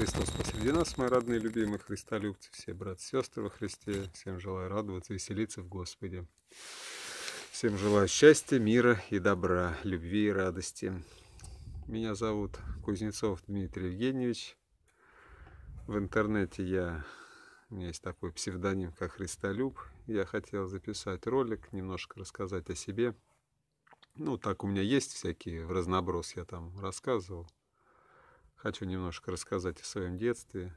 Христос посреди нас, мои родные, любимые христолюбцы, все братья и сестры во Христе. Всем желаю радоваться, веселиться в Господе. Всем желаю счастья, мира и добра, любви и радости. Меня зовут Кузнецов Дмитрий Евгеньевич. В интернете я... У меня есть такой псевдоним, как Христолюб. Я хотел записать ролик, немножко рассказать о себе. Ну, так у меня есть всякие в разноброс, я там рассказывал Хочу немножко рассказать о своем детстве.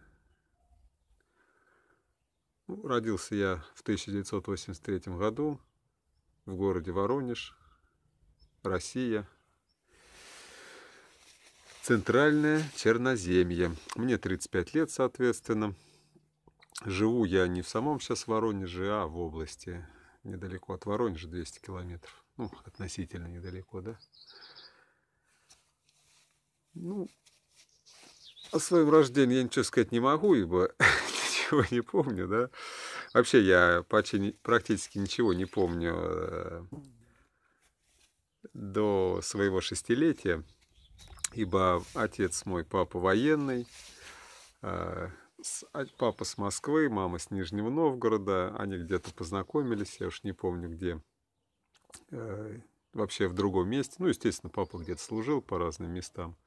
Ну, родился я в 1983 году в городе Воронеж, Россия, Центральное Черноземье. Мне 35 лет, соответственно. Живу я не в самом сейчас Воронеже, а в области. Недалеко от Воронежа, 200 километров. Ну, относительно недалеко, да? Ну, о своем рождении я ничего сказать не могу, ибо ничего не помню, да. Вообще я почти, практически ничего не помню э, до своего шестилетия, ибо отец мой, папа военный, э, а, папа с Москвы, мама с Нижнего Новгорода, они где-то познакомились, я уж не помню где, э, вообще в другом месте, ну, естественно, папа где-то служил по разным местам.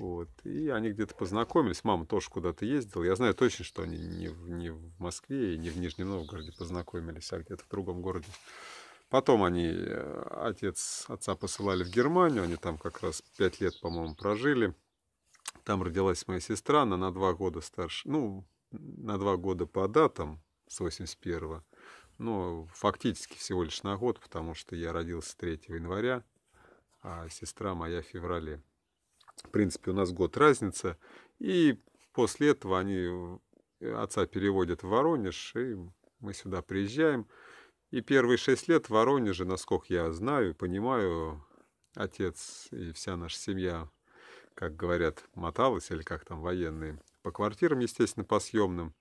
Вот. И они где-то познакомились. Мама тоже куда-то ездила. Я знаю точно, что они не в, не в Москве и не в Нижнем Новгороде познакомились, а где-то в другом городе. Потом они, э, отец, отца посылали в Германию. Они там как раз пять лет, по-моему, прожили. Там родилась моя сестра, она на два года старше. Ну, на два года по датам с 81-го. Ну, фактически всего лишь на год, потому что я родился 3 января, а сестра моя в феврале. В принципе, у нас год разница. И после этого они э, отца переводят в Воронеж, и мы сюда приезжаем. И первые шесть лет в Воронеже, насколько я знаю, понимаю, отец и вся наша семья, как говорят, моталась, или как там военные, по квартирам, естественно, по съемным.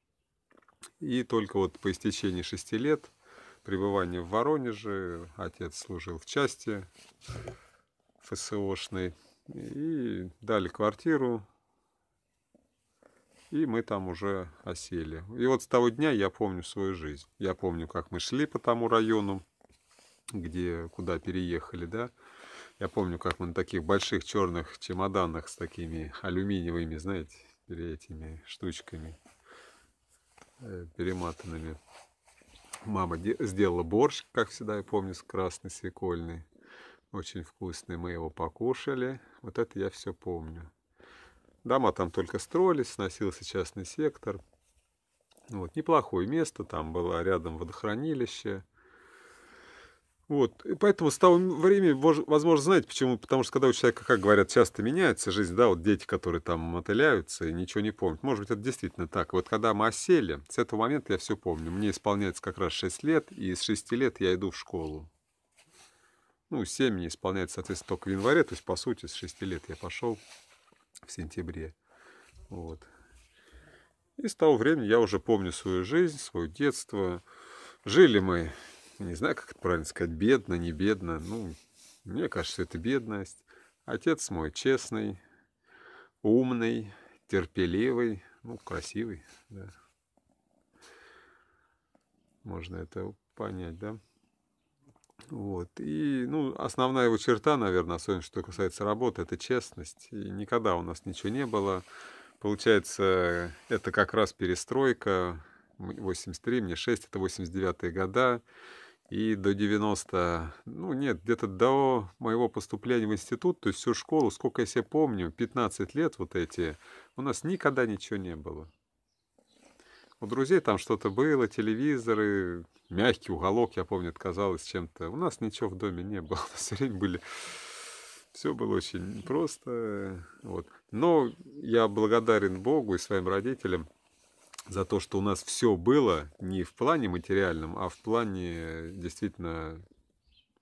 И только вот по истечении шести лет пребывания в Воронеже отец служил в части ФСОшной, и дали квартиру, и мы там уже осели. И вот с того дня я помню свою жизнь. Я помню, как мы шли по тому району, где, куда переехали, да. Я помню, как мы на таких больших черных чемоданах с такими алюминиевыми, знаете, этими штучками э, перематанными. Мама сделала борщ, как всегда, я помню, с красной свекольной. Очень вкусный, мы его покушали. Вот это я все помню. Дома там только строились, сносился частный сектор. Вот, неплохое место, там было рядом водохранилище. Вот, и поэтому с того времени, возможно, знаете почему? Потому что когда у человека, как говорят, часто меняется жизнь, да, вот дети, которые там мотыляются и ничего не помнят. Может быть, это действительно так. Вот когда мы осели, с этого момента я все помню. Мне исполняется как раз 6 лет, и с 6 лет я иду в школу. Ну, 7 не исполняется, соответственно, только в январе. То есть, по сути, с 6 лет я пошел в сентябре. Вот. И с того времени я уже помню свою жизнь, свое детство. Жили мы, не знаю, как это правильно сказать, бедно, не бедно. Ну, мне кажется, это бедность. Отец мой честный, умный, терпеливый, ну, красивый, да. Можно это понять, да? Вот. И ну, основная его черта, наверное, особенно что касается работы, это честность. И никогда у нас ничего не было. Получается, это как раз перестройка. 83, мне 6, это 89-е года. И до 90, ну нет, где-то до моего поступления в институт, то есть всю школу, сколько я себе помню, 15 лет вот эти, у нас никогда ничего не было. У друзей там что-то было, телевизоры, мягкий уголок, я помню, казалось чем-то. У нас ничего в доме не было, все время были... Все было очень просто. Вот. Но я благодарен Богу и своим родителям за то, что у нас все было не в плане материальном, а в плане действительно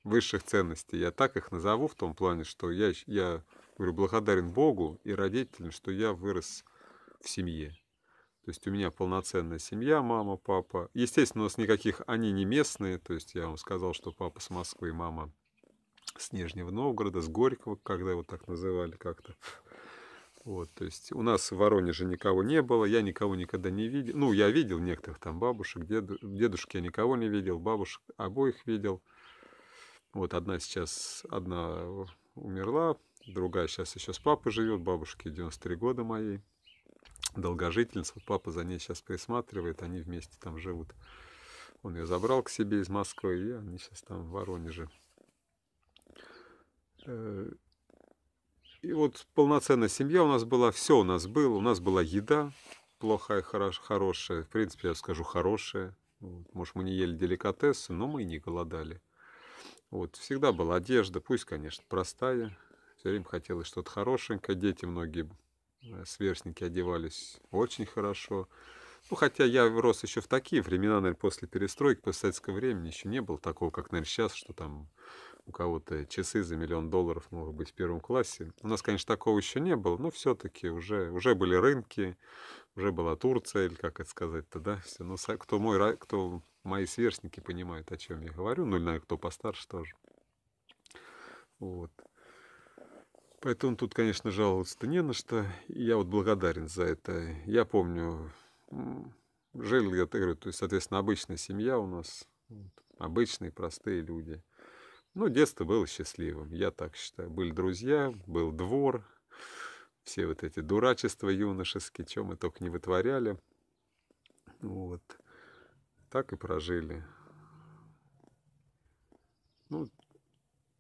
высших ценностей. Я так их назову в том плане, что я, я говорю, благодарен Богу и родителям, что я вырос в семье. То есть у меня полноценная семья, мама, папа. Естественно, у нас никаких, они не местные. То есть я вам сказал, что папа с Москвы, мама с Нижнего Новгорода, с Горького, когда его так называли как-то. Вот, то есть у нас в Воронеже никого не было, я никого никогда не видел. Ну, я видел некоторых там бабушек, деду, дедушек я никого не видел, бабушек обоих видел. Вот одна сейчас, одна умерла, другая сейчас еще с папой живет, бабушке 93 года моей долгожительница, папа за ней сейчас присматривает, они вместе там живут. Он ее забрал к себе из Москвы, и они сейчас там в Воронеже. Э, и вот полноценная семья у нас была, все у нас было, у нас была еда плохая, хорош, хорошая, в принципе, я скажу, хорошая. Вот. Может, мы не ели деликатесы, но мы и не голодали. Вот, всегда была одежда, пусть, конечно, простая, все время хотелось что-то хорошенькое, дети многие Э, сверстники одевались очень хорошо. Ну, хотя я рос еще в такие времена, наверное, после перестройки, после советского времени, еще не было такого, как, наверное, сейчас, что там у кого-то часы за миллион долларов могут быть в первом классе. У нас, конечно, такого еще не было, но все-таки уже, уже были рынки, уже была Турция, или как это сказать-то, да, все. Ну, кто мой, кто мои сверстники понимают, о чем я говорю, ну, или, наверное, кто постарше тоже. Вот. Поэтому тут, конечно, жаловаться-то не на что. я вот благодарен за это. Я помню, жили, я говорю, то есть, соответственно, обычная семья у нас, обычные, простые люди. Ну, детство было счастливым, я так считаю. Были друзья, был двор, все вот эти дурачества юношеские, чем мы только не вытворяли. Вот. Так и прожили. Ну,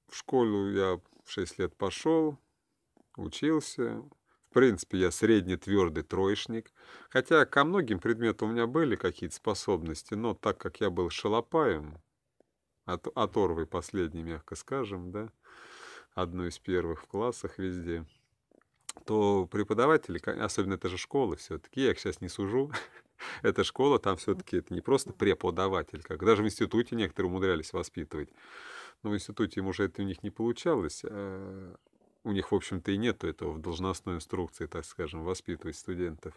в школу я в 6 лет пошел, учился. В принципе, я средний твердый троечник, хотя ко многим предметам у меня были какие-то способности, но так как я был шалопаем, от, оторвой последний, мягко скажем, да, одной из первых в классах везде, то преподаватели, особенно это же школа все-таки, я их сейчас не сужу, эта школа, там все-таки это не просто преподаватель, как даже в институте некоторые умудрялись воспитывать, но в институте им уже это у них не получалось, а у них, в общем-то, и нет этого в должностной инструкции, так скажем, воспитывать студентов.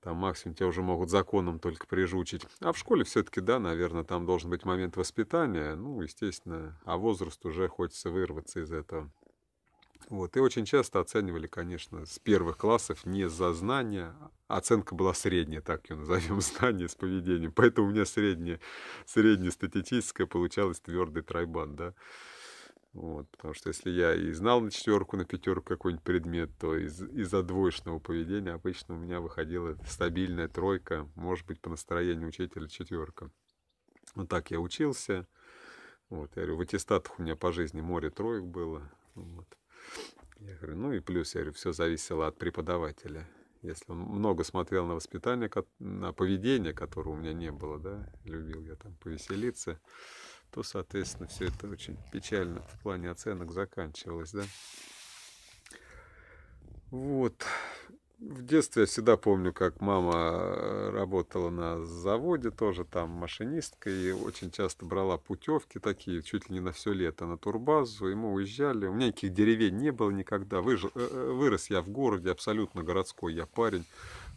Там максимум тебя уже могут законом только прижучить. А в школе все-таки, да, наверное, там должен быть момент воспитания. Ну, естественно, а возраст уже хочется вырваться из этого. Вот. И очень часто оценивали, конечно, с первых классов не за знания. Оценка была средняя, так ее назовем, знание с поведением. Поэтому у меня средняя, среднестатистическая получалась твердый тройбан, да. Вот, потому что если я и знал на четверку, на пятерку какой-нибудь предмет, то из- из-за двоечного поведения обычно у меня выходила стабильная тройка, может быть, по настроению учителя четверка. Вот так я учился. Вот, я говорю, в аттестатах у меня по жизни море троек было. Вот. Я говорю, ну и плюс, я говорю, все зависело от преподавателя. Если он много смотрел на воспитание, на поведение, которого у меня не было, да, любил я там повеселиться, то, соответственно, все это очень печально в плане оценок заканчивалось, да. Вот. В детстве я всегда помню, как мама э, работала на заводе, тоже там машинистка, и очень часто брала путевки такие, чуть ли не на все лето, на турбазу, и мы уезжали. У меня никаких деревень не было никогда. Выж... Э, э, вырос я в городе, абсолютно городской я парень.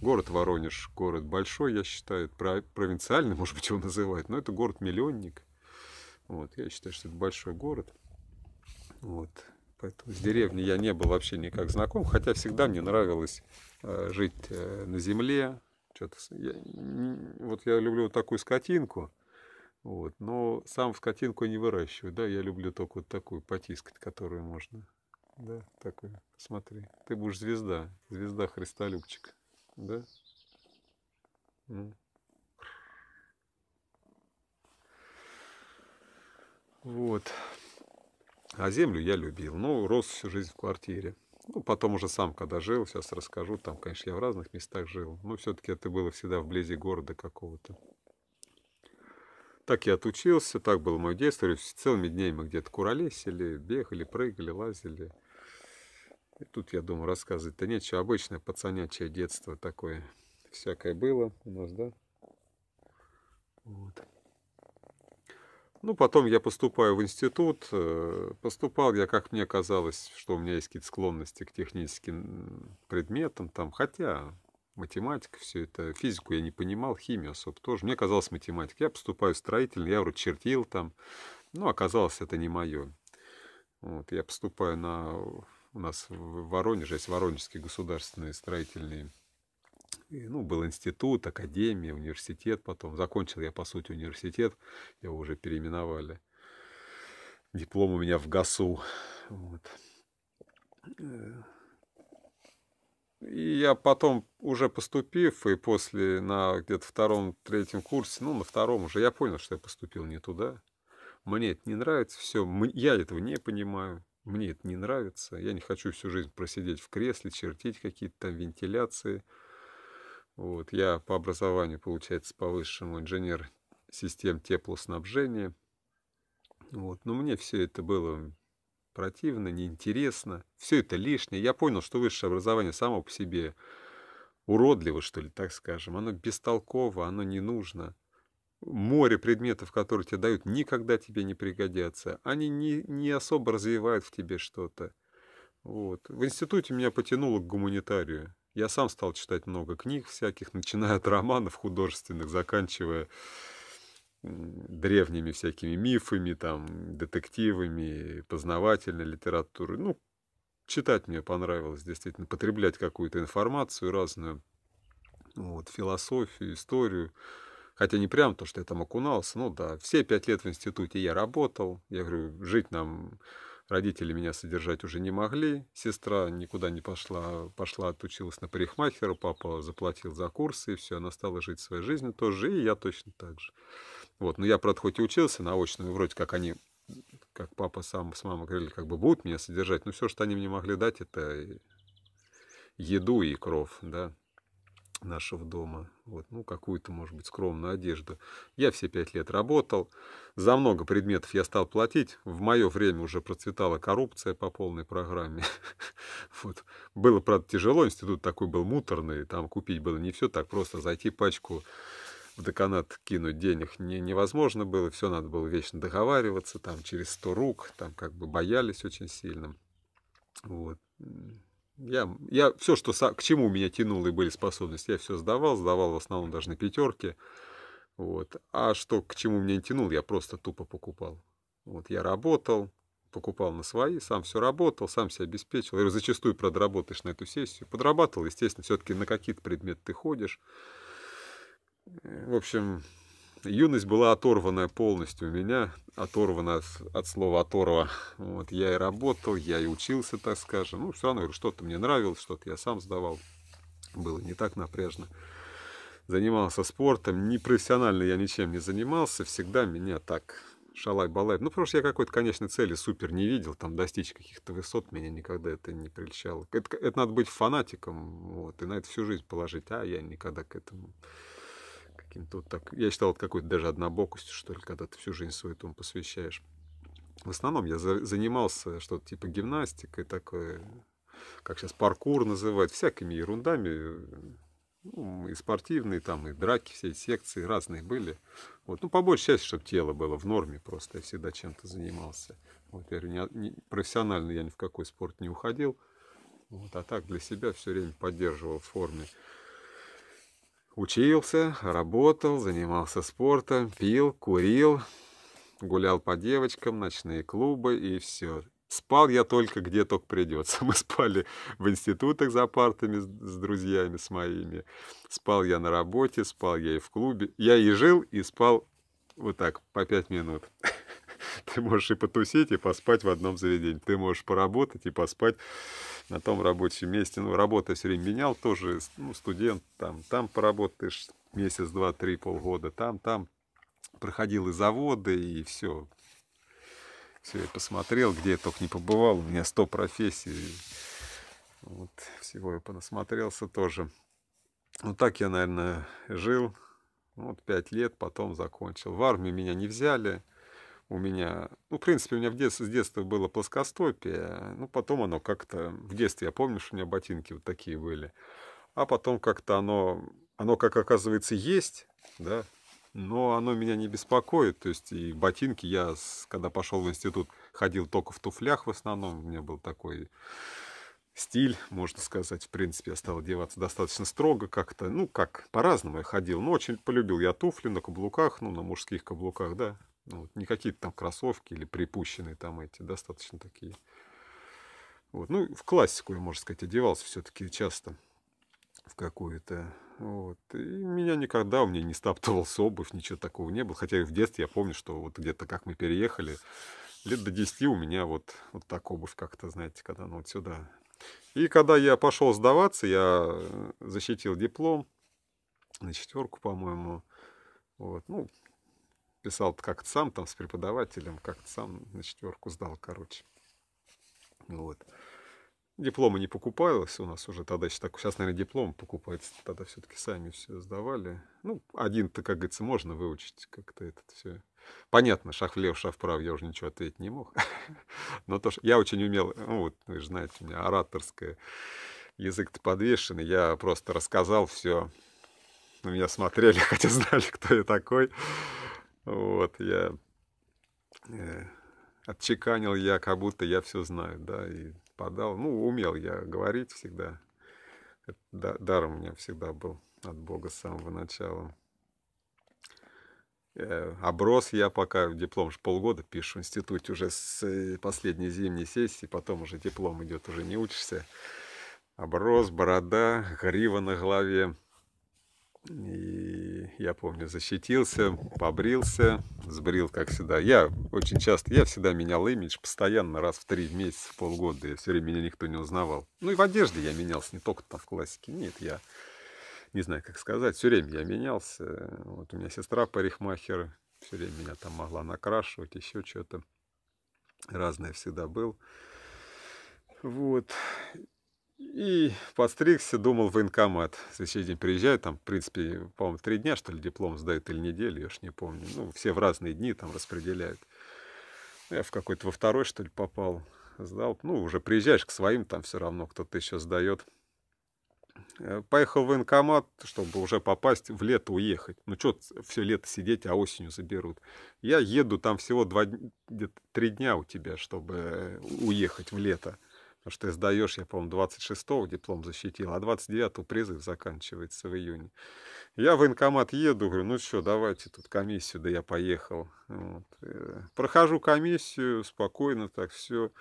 Город Воронеж, город большой, я считаю, провинциальный, может быть, его называют, но это город-миллионник. Вот, я считаю, что это большой город. Вот, поэтому с деревни я не был вообще никак знаком, хотя всегда мне нравилось э, жить э, на земле. Что-то, я, вот я люблю вот такую скотинку, вот, но сам скотинку не выращиваю, да, я люблю только вот такую потискать, которую можно, да, такую, посмотри, ты будешь звезда, звезда Христолюбчик, да? Mm. Вот. А землю я любил. Ну, рос всю жизнь в квартире. Ну, потом уже сам, когда жил, сейчас расскажу. Там, конечно, я в разных местах жил. Но все-таки это было всегда вблизи города какого-то. Так я отучился, так было мое детство. Целыми днями мы где-то куролесили, бегали, прыгали, лазили. И тут, я думаю, рассказывать-то нечего. Обычное пацанячее детство такое всякое было у нас, да? Вот. Ну, потом я поступаю в институт. Э, поступал я, как мне казалось, что у меня есть какие-то склонности к техническим предметам, там, хотя математика, все это, физику я не понимал, химию особо тоже. Мне казалось математика. Я поступаю в строительный, я вроде чертил там, но оказалось, это не мое. Вот, я поступаю на... У нас в Воронеже есть Воронежский государственный строительный и, ну, был институт, академия, университет потом. Закончил я, по сути, университет. Его уже переименовали. Диплом у меня в ГАСУ. Вот. И я потом, уже поступив, и после на где-то втором, третьем курсе, ну, на втором уже, я понял, что я поступил не туда. Мне это не нравится, все, я этого не понимаю, мне это не нравится, я не хочу всю жизнь просидеть в кресле, чертить какие-то там вентиляции, вот, я по образованию, получается, по высшему инженер систем теплоснабжения. Вот, но мне все это было противно, неинтересно. Все это лишнее. Я понял, что высшее образование само по себе уродливо, что ли, так скажем. Оно бестолково, оно не нужно. Море предметов, которые тебе дают, никогда тебе не пригодятся. Они не, не особо развивают в тебе что-то. Вот. В институте меня потянуло к гуманитарию. Я сам стал читать много книг всяких, начиная от романов художественных, заканчивая древними всякими мифами, там, детективами, познавательной литературой. Ну, читать мне понравилось, действительно, потреблять какую-то информацию разную, вот, философию, историю. Хотя не прям то, что я там окунался, ну да, все пять лет в институте я работал, я говорю, жить нам Родители меня содержать уже не могли. Сестра никуда не пошла, пошла, отучилась на парикмахера, папа заплатил за курсы, и все, она стала жить своей жизнью тоже, и я точно так же. Вот, но я, правда, хоть и учился на и вроде как они как папа сам с мамой говорили, как бы будут меня содержать, но все, что они мне могли дать, это еду и кров, да, нашего дома. Вот, ну, какую-то, может быть, скромную одежду. Я все пять лет работал. За много предметов я стал платить. В мое время уже процветала коррупция по полной программе. Вот. Было, правда, тяжело. Институт такой был муторный. Там купить было не все так просто. Зайти пачку в деканат кинуть денег не, невозможно было. Все надо было вечно договариваться. Там через сто рук. Там как бы боялись очень сильно. Вот. Я, я все, что, к чему меня тянуло и были способности, я все сдавал, сдавал в основном даже на пятерке. Вот. А что, к чему меня не тянул, я просто тупо покупал. Вот я работал, покупал на свои, сам все работал, сам себя обеспечивал. Я зачастую продработаешь на эту сессию. Подрабатывал, естественно, все-таки на какие-то предметы ты ходишь. Э, в общем, юность была оторванная полностью у меня, оторвана от слова оторва. Вот, я и работал, я и учился, так скажем. Ну, все равно что-то мне нравилось, что-то я сам сдавал. Было не так напряжно. Занимался спортом, непрофессионально я ничем не занимался, всегда меня так шалай-балай. Ну, потому что я какой-то конечной цели супер не видел, там достичь каких-то высот, меня никогда это не прельщало. Это, это надо быть фанатиком, вот, и на это всю жизнь положить, а я никогда к этому каким-то вот так... Я считал это какой-то даже однобокостью, что ли, когда ты всю жизнь свою этому посвящаешь. В основном я за, занимался что-то типа гимнастикой, такой, как сейчас паркур называют, всякими ерундами, ну, и спортивные там, и драки, все эти секции разные были. Вот. Ну, по большей части, чтобы тело было в норме просто, я всегда чем-то занимался. Вот, я не, не, профессионально я ни в какой спорт не уходил, вот, а так для себя все время поддерживал в форме. Учился, работал, занимался спортом, пил, курил, гулял по девочкам, ночные клубы и все. Спал я только где только придется. Мы спали в институтах за партами с друзьями, с моими. Спал я на работе, спал я и в клубе. Я и жил, и спал вот так, по пять минут. ты можешь и потусить, и поспать в одном заведении. Ты можешь поработать и поспать на том рабочем месте. Ну, работа все время менял тоже, ну, студент, там, там поработаешь месяц, два, три, полгода, там, там. Проходил и заводы, и все. Все, я посмотрел, где я только не побывал. У меня сто профессий. Вот, всего я понасмотрелся тоже. Ну, так я, наверное, жил. Ну, вот пять лет, потом закончил. В армию меня не взяли у меня, ну, в принципе, у меня в детстве, с детства было плоскостопие, ну, потом оно как-то, в детстве я помню, что у меня ботинки вот такие были, а потом как-то оно, оно как оказывается есть, да, но оно меня не беспокоит, то есть и ботинки я, когда пошел в институт, ходил только в туфлях в основном, у меня был такой стиль, можно сказать, в принципе, я стал одеваться достаточно строго как-то, ну, как, по-разному я ходил, но очень полюбил я туфли на каблуках, ну, на мужских каблуках, да, ну, вот, не какие-то там кроссовки или припущенные там эти, достаточно такие. Вот. Ну, в классику я, можно сказать, одевался все-таки часто в какую-то. Вот. И меня никогда, у меня не стаптывался обувь, ничего такого не было. Хотя и в детстве я помню, что вот где-то как мы переехали, лет до 10 у меня вот, вот так обувь как-то, знаете, когда ну, вот сюда. И когда я пошел сдаваться, я защитил диплом на четверку, по-моему. Вот. Ну, писал как-то сам, там, с преподавателем, как-то сам на четверку сдал, короче. Вот. дипломы не покупалось у нас уже тогда, еще так, сейчас, наверное, диплом покупается, тогда все-таки сами все сдавали. Ну, один-то, как говорится, можно выучить как-то этот все. Понятно, шаг влево, шаг вправо, я уже ничего ответить не мог. Но то, что я очень умел, ну, вот, вы же знаете, у меня ораторское, язык-то подвешенный, я просто рассказал все, на меня смотрели, хотя знали, кто я такой. Вот, я э, отчеканил я, как будто я все знаю, да, и подал. Ну, умел я говорить всегда. Это дар у меня всегда был от Бога с самого начала. Э, оброс я пока диплом же полгода пишу в институте уже с э, последней зимней сессии, потом уже диплом идет, уже не учишься. Оброс, борода, грива на голове. И я помню, защитился, побрился, сбрил, как всегда. Я очень часто, я всегда менял имидж, постоянно раз в три месяца, в полгода. Я все время меня никто не узнавал. Ну и в одежде я менялся, не только там в классике. Нет, я не знаю, как сказать, все время я менялся. Вот у меня сестра парикмахер, все время меня там могла накрашивать, еще что-то. Разное всегда был. Вот. И постригся, думал, в военкомат. В следующий день приезжаю, там, в принципе, по-моему, три дня, что ли, диплом сдают или неделю, я уж не помню. Ну, все в разные дни там распределяют. Я в какой-то во второй, что ли, попал. Сдал. Ну, уже приезжаешь к своим, там все равно кто-то еще сдает. Э, поехал в военкомат, чтобы уже попасть в лето уехать. Ну, что все лето сидеть, а осенью заберут. Я еду там всего два, где-то три дня у тебя, чтобы э, уехать в лето. Потому что ты сдаешь, я помню, 26-го диплом защитил, а 29-го призыв заканчивается в июне. Я в военкомат еду, говорю, ну что, давайте тут комиссию, да я поехал. Вот. Э, прохожу комиссию, спокойно так все.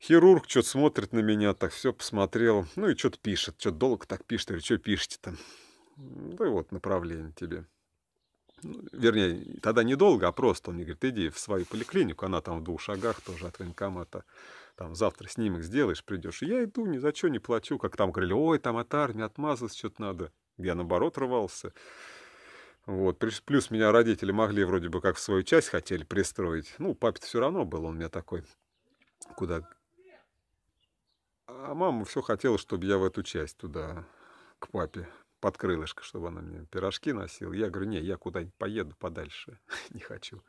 Хирург что-то смотрит на меня, так все посмотрел. Ну и что-то пишет, что-то долго так пишет, или что пишете-то? Да вот направление тебе. Ну, вернее, тогда недолго, а просто он мне говорит, иди в свою поликлинику, она там в двух шагах тоже от военкомата там завтра снимок сделаешь, придешь. И я иду, ни за что не плачу, как там говорили, ой, там от армии отмазалось, что-то надо. Я наоборот рвался. Вот. Плюс меня родители могли вроде бы как в свою часть хотели пристроить. Ну, папе все равно был, он у меня такой, куда... А мама все хотела, чтобы я в эту часть туда, к папе, под крылышко, чтобы она мне пирожки носила. Я говорю, не, я куда-нибудь поеду подальше, не хочу.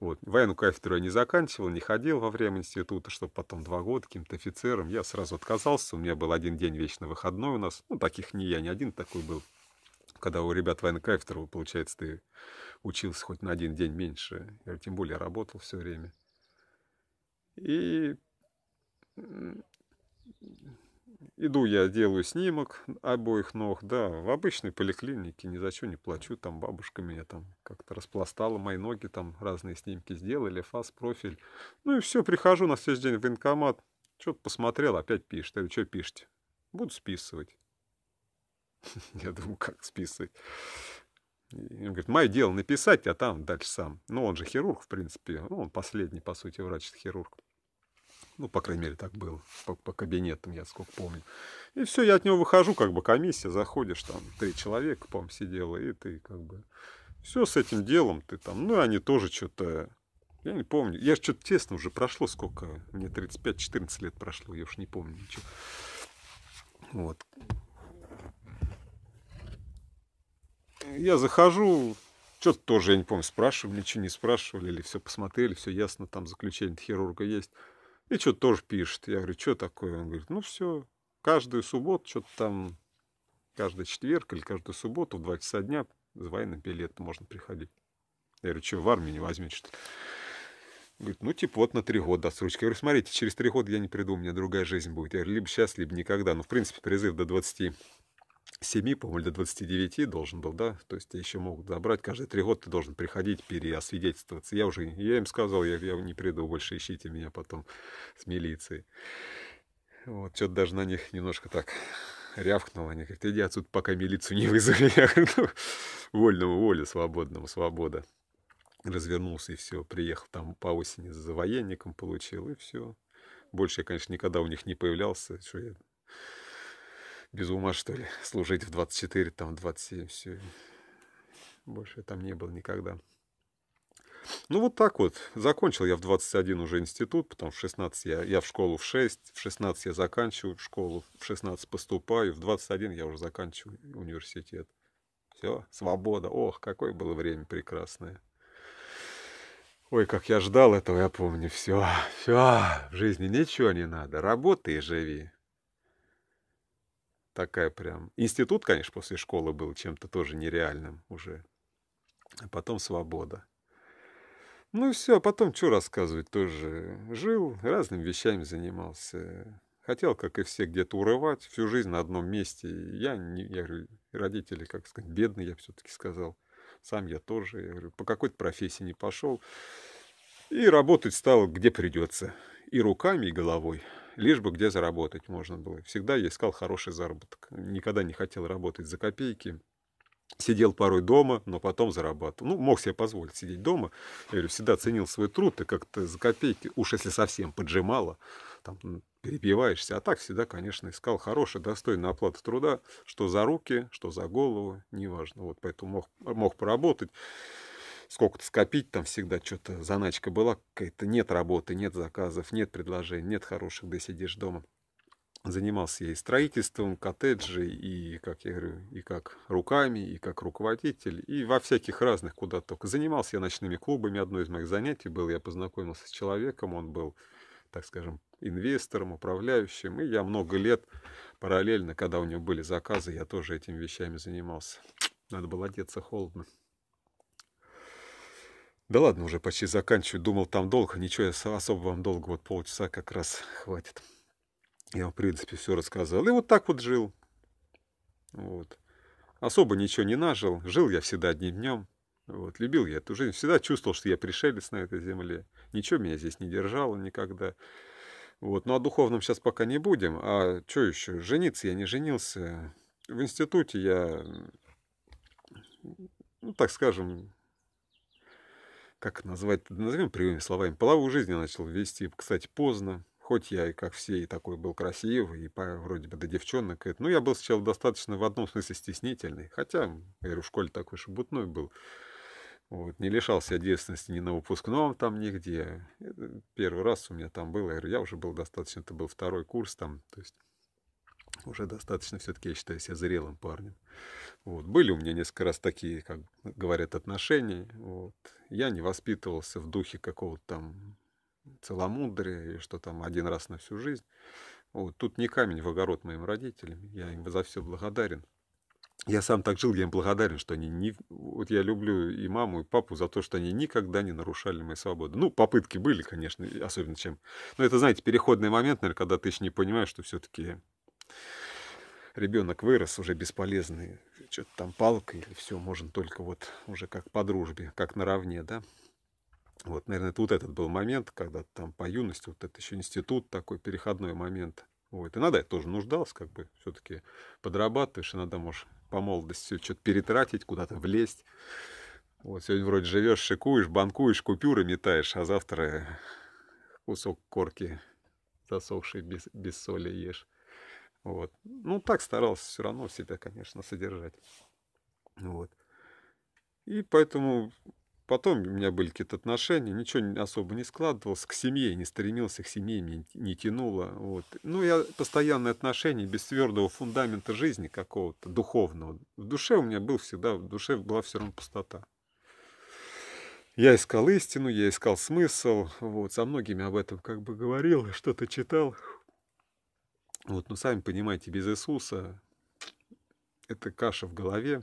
Вот. Военную кафедру я не заканчивал, не ходил во время института, чтобы потом два года каким-то офицером. Я сразу отказался, у меня был один день вечно выходной у нас. Ну, таких не я, не один такой был. Когда у ребят военной кафедры, получается, ты учился хоть на один день меньше. Я, тем более работал все время. И Иду я, делаю снимок обоих ног, да, в обычной поликлинике ни за что не плачу, там бабушка меня там как-то распластала, мои ноги там разные снимки сделали, фас, профиль. Ну и все, прихожу на следующий день в военкомат, что-то посмотрел, опять пишет. Я говорю, что пишете? Буду списывать. Я думаю, как списывать? И он говорит, мое дело написать, а там дальше сам. Ну, он же хирург, в принципе. Ну, он последний, по сути, врач-хирург. Ну, по крайней мере, так было. По, по кабинетам, я сколько помню. И все, я от него выхожу, как бы комиссия, заходишь, там три человека, по-моему, сидело, и ты как бы... Все с этим делом ты там... Ну, они тоже что-то... Я не помню. Я же что-то тесно уже прошло сколько. Мне 35-14 лет прошло, я уж не помню ничего. Вот. Я захожу, что-то тоже, я не помню, спрашивали, ничего не спрашивали, или все посмотрели, все ясно, там заключение хирурга есть. И что тоже пишет. Я говорю, что такое? Он говорит, ну все, каждую субботу что-то там, каждый четверг или каждую субботу в 2 часа дня за на билет, можно приходить. Я говорю, что в армию не возьмете, что то Говорит, ну, типа, вот на три года отсрочка. Я говорю, смотрите, через три года я не приду, у меня другая жизнь будет. Я говорю, либо сейчас, либо никогда. Ну, в принципе, призыв до 20 7, по-моему, до 29 должен был, да? То есть еще могут забрать. Каждые три года ты должен приходить, переосвидетельствоваться. Я уже, я им сказал, я, я не приду, больше ищите меня потом с милицией. Вот, что-то даже на них немножко так рявкнул. Они говорят, иди отсюда, пока милицию не вызови. Я говорю, ну, вольному воля, свободному свобода. Развернулся и все, приехал там по осени за военником, получил, и все. Больше я, конечно, никогда у них не появлялся, что я без ума, что ли, служить в 24, там, в 27, все. Больше там не был никогда. Ну, вот так вот. Закончил я в 21 уже институт, потом в 16 я, я в школу в 6, в 16 я заканчиваю школу, в 16 поступаю, в 21 я уже заканчиваю университет. Все, свобода. Ох, какое было время прекрасное. Ой, как я ждал этого, я помню. Все, все, в жизни ничего не надо. Работай и живи такая прям... Институт, конечно, после школы был чем-то тоже нереальным уже. А потом свобода. Ну и все, а потом что рассказывать тоже. Жил, разными вещами занимался. Хотел, как и все, где-то урывать, всю жизнь на одном месте. Я, не, я говорю, родители, как сказать, бедные, я все-таки сказал. Сам я тоже, я говорю, по какой-то профессии не пошел. И работать стал, где придется. И руками, и головой лишь бы где заработать можно было. Всегда я искал хороший заработок. Никогда не хотел работать за копейки. Сидел порой дома, но потом зарабатывал. Ну, мог себе позволить сидеть дома. Я говорю, всегда ценил свой труд, и как-то за копейки, уж если совсем поджимало, там перебиваешься. А так всегда, конечно, искал хороший, достойный оплату труда, что за руки, что за голову, неважно. Вот поэтому мог, мог поработать сколько-то скопить, там всегда что-то заначка была какая-то, нет работы, нет заказов, нет предложений, нет хороших, да сидишь дома. Занимался я и строительством коттеджей, и, как я говорю, и как руками, и как руководитель, и во всяких разных куда только. Занимался я ночными клубами, одно из моих занятий было, я познакомился с человеком, он был, так скажем, инвестором, управляющим. И я много лет параллельно, когда у него были заказы, я тоже этими вещами занимался. Надо было одеться холодно. Да ладно, уже почти заканчиваю. Думал, там долго. Ничего, я особо вам долго. Вот полчаса как раз хватит. Я вам, в принципе, все рассказал. И вот так вот жил. Вот. Особо ничего не нажил. Жил я всегда одним днем. Вот. Любил я эту жизнь. Всегда чувствовал, что я пришелец на этой земле. Ничего меня здесь не держало никогда. Вот. Ну, о духовном сейчас пока не будем. А что еще? Жениться я не женился. В институте я, ну, так скажем, как назвать, назовем привыми словами, половую жизнь я начал вести, кстати, поздно. Хоть я и как все, и такой был красивый, и по, вроде бы до девчонок. Это, но я был сначала достаточно в одном смысле стеснительный. Хотя, я говорю, в школе такой шебутной был. Вот, не лишался девственности ни на выпускном там нигде. Э, первый раз у меня там было, я, говорю, я уже был достаточно, это был второй курс там, то есть уже достаточно все-таки я считаю себя зрелым парнем. Вот. Были у меня несколько раз такие, как говорят, отношения. Вот. Я не воспитывался в духе какого-то там целомудрия, или что там один раз на всю жизнь. Вот. Тут не камень в огород моим родителям. Я им за все благодарен. Я сам так жил, я им благодарен, что они не... Вот я люблю и маму, и папу за то, что они никогда не нарушали мои свободы. Ну, попытки были, конечно, особенно чем... Но это, знаете, переходный момент, наверное, когда ты еще не понимаешь, что все-таки ребенок вырос уже бесполезный, что-то там палка или все, можно только вот уже как по дружбе, как наравне, да. Вот, наверное, это вот этот был момент, когда там по юности, вот это еще институт такой, переходной момент. Вот, и надо, я тоже нуждался, как бы, все-таки подрабатываешь, иногда можешь по молодости все что-то перетратить, куда-то влезть. Вот сегодня вроде живешь, шикуешь, банкуешь, купюры метаешь, а завтра кусок корки засохший без, без соли ешь. Вот. Ну, так старался все равно себя, конечно, содержать. Вот. И поэтому потом у меня были какие-то отношения, ничего особо не складывалось, к семье не стремился, к семье не, не тянуло. Вот. Ну, я постоянные отношения без твердого фундамента жизни какого-то духовного. В душе у меня был всегда, в душе была все равно пустота. Я искал истину, я искал смысл, вот, со многими об этом как бы говорил, что-то читал, вот, но сами понимаете, без Иисуса это каша в голове,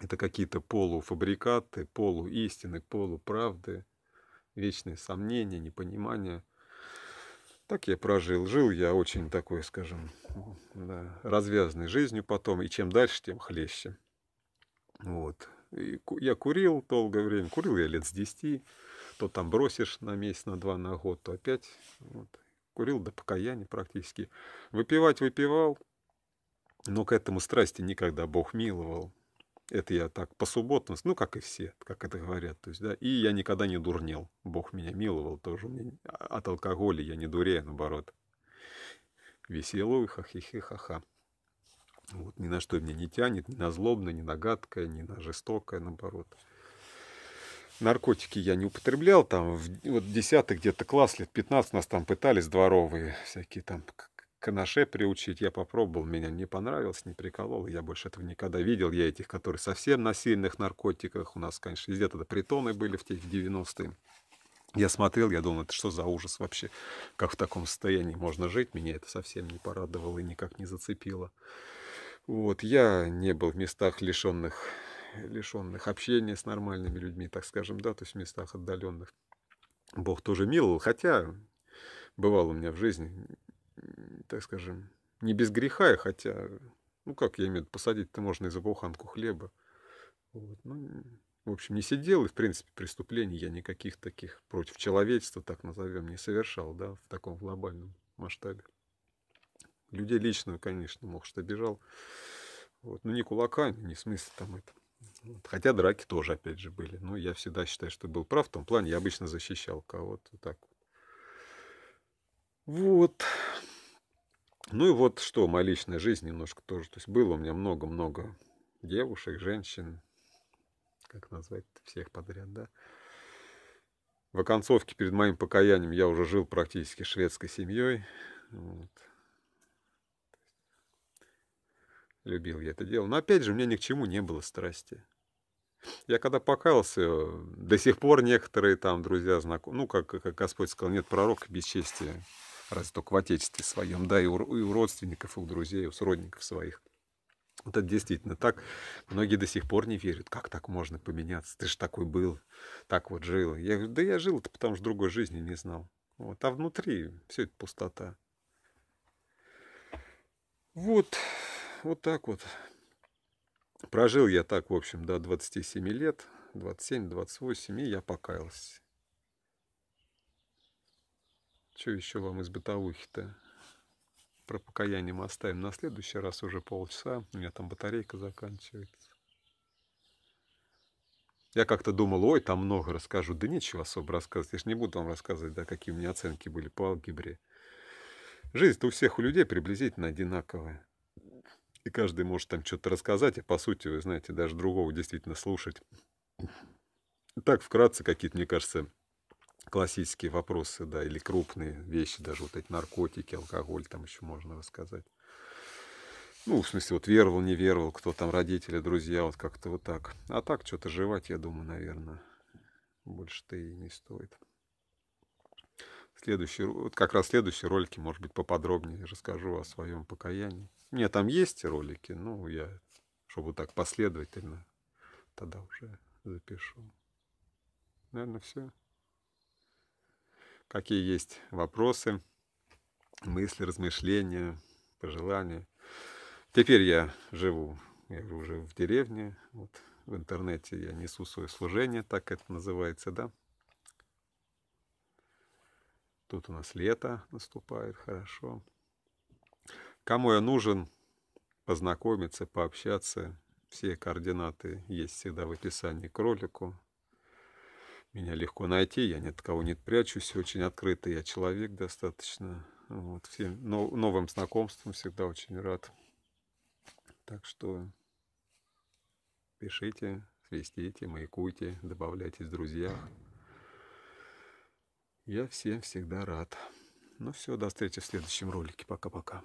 это какие-то полуфабрикаты, полуистины, полуправды, вечные сомнения, непонимания. Так я прожил. Жил я очень такой, скажем, да, развязанной жизнью потом, и чем дальше, тем хлеще. Вот. И я курил долгое время, курил я лет с 10, то там бросишь на месяц, на два, на год, то опять. Вот. Курил до покаяния практически. Выпивать выпивал, но к этому страсти никогда Бог миловал. Это я так по субботам, ну, как и все, как это говорят. То есть, да, и я никогда не дурнел. Бог меня миловал тоже. Мне, а, от алкоголя я не дурею, а наоборот. Веселую, ха-хи-хи-ха-ха. Вот ни на что меня не тянет, ни на злобное, ни на гадкое, ни на жестокое, наоборот наркотики я не употреблял, там в, вот десятый где-то класс, лет 15 нас там пытались дворовые всякие там канаше приучить. Я попробовал, меня не понравилось, не приколол. Я больше этого никогда видел. Я этих, которые совсем на сильных наркотиках. У нас, конечно, где-то тогда притоны были в те 90-е. Я смотрел, я думал, это что за ужас вообще? Как в таком состоянии можно жить? Меня это совсем не порадовало и никак не зацепило. Вот, я не был в местах лишенных лишенных общения с нормальными людьми, так скажем, да, то есть в местах отдаленных. Бог тоже миловал, хотя бывало у меня в жизни, так скажем, не без греха, а хотя, ну как я имею в виду, посадить-то можно из за буханку хлеба. Вот, ну, в общем, не сидел, и, в принципе, преступлений я никаких таких против человечества, так назовем, не совершал, да, в таком глобальном масштабе. Людей лично, конечно, мог, что обижал. Вот, но не кулаками, не смысл там это Хотя драки тоже, опять же, были. Но я всегда считаю, что был прав в том плане. Я обычно защищал кого-то так вот. Ну и вот что, моя личная жизнь немножко тоже. То есть было у меня много-много девушек, женщин, как назвать всех подряд, да. В оконцовке перед моим покаянием я уже жил практически шведской семьей. Вот. Любил я это дело. Но опять же, у меня ни к чему не было страсти. Я когда покаялся, э, до сих пор некоторые там друзья, знакомые, ну, как, как Господь сказал, нет пророка без чести, раз только в Отечестве своем, да, и у, и у родственников, и у друзей, и у сродников своих. Вот это действительно так. Многие до сих пор не верят. Как так можно поменяться? Ты же такой был, так вот жил. Я говорю, да я жил потому что другой жизни не знал. Вот. А внутри все это пустота. Вот, вот так вот. Прожил я так, в общем, до 27 лет, 27-28, и я покаялся. Что еще вам из бытовухи-то? Про покаяние мы оставим на следующий раз уже полчаса. У меня там батарейка заканчивается. Я как-то думал, ой, там много расскажу. Да нечего особо рассказывать. Я же не буду вам рассказывать, да, какие у меня оценки были по алгебре. Жизнь-то у всех у людей приблизительно одинаковая и каждый может там что-то рассказать, а по сути, вы знаете, даже другого действительно слушать. Так, вкратце какие-то, мне кажется, классические вопросы, да, или крупные вещи, даже вот эти наркотики, алкоголь там еще можно рассказать. Ну, в смысле, вот веровал, не веровал, кто там, родители, друзья, вот как-то вот так. А так что-то жевать, я думаю, наверное, больше-то и не стоит следующие вот как раз следующие ролики, может быть, поподробнее расскажу о своем покаянии. У меня там есть ролики, ну, я, чтобы так последовательно, тогда уже запишу. Наверное, все. Какие есть вопросы, мысли, размышления, пожелания. Теперь я живу, я уже в деревне, вот в интернете я несу свое служение, так это называется, да, Тут у нас лето наступает, хорошо. Кому я нужен, познакомиться, пообщаться. Все координаты есть всегда в описании к ролику. Меня легко найти, я ни от кого не прячусь, очень открытый я человек достаточно. Вот, всем новым знакомствам всегда очень рад. Так что пишите, свистите, маякуйте, добавляйтесь в друзья. Я всем всегда рад. Ну все, до встречи в следующем ролике. Пока-пока.